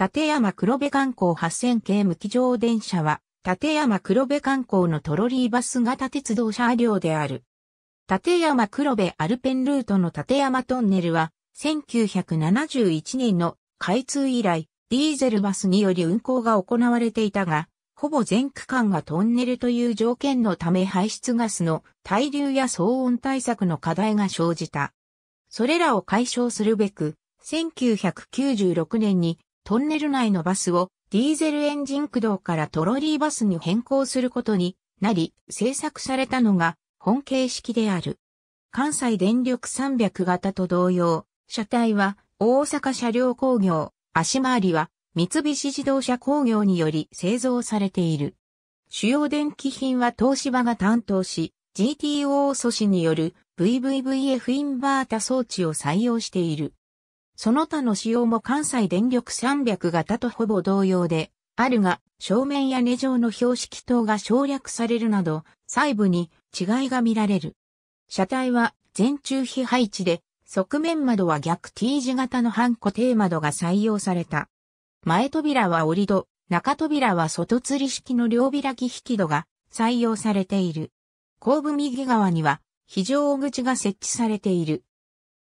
立山黒部観光8000系無機乗電車は、立山黒部観光のトロリーバス型鉄道車両である。立山黒部アルペンルートの立山トンネルは、1971年の開通以来、ディーゼルバスにより運行が行われていたが、ほぼ全区間がトンネルという条件のため排出ガスの対流や騒音対策の課題が生じた。それらを解消するべく、1996年にトンネル内のバスをディーゼルエンジン駆動からトロリーバスに変更することになり、制作されたのが本形式である。関西電力300型と同様、車体は大阪車両工業、足回りは三菱自動車工業により製造されている。主要電気品は東芝が担当し、GTO 素子による VVVF インバータ装置を採用している。その他の仕様も関西電力300型とほぼ同様で、あるが、正面屋根上の標識等が省略されるなど、細部に違いが見られる。車体は全中非配置で、側面窓は逆 T 字型の半固定窓が採用された。前扉は折り戸、中扉は外吊り式の両開き引き戸が採用されている。後部右側には非常口が設置されている。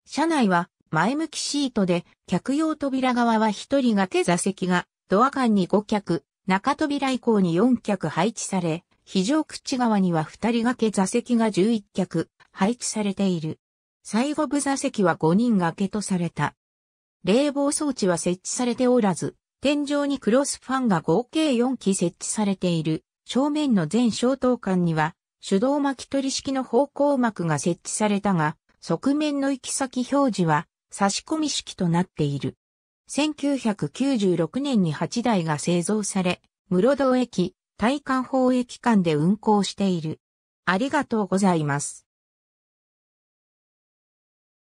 車内は前向きシートで、客用扉側は1人が手座席が、ドア間に5脚、中扉以降に4脚配置され、非常口側には2人掛け座席が11脚配置されている。最後部座席は5人掛けとされた。冷房装置は設置されておらず、天井にクロスファンが合計4機設置されている。正面の全消灯管には手動巻き取り式の方向幕が設置されたが、側面の行き先表示は差し込み式となっている。1996年に8台が製造され、室堂駅、体感法駅間で運行している。ありがとうございます。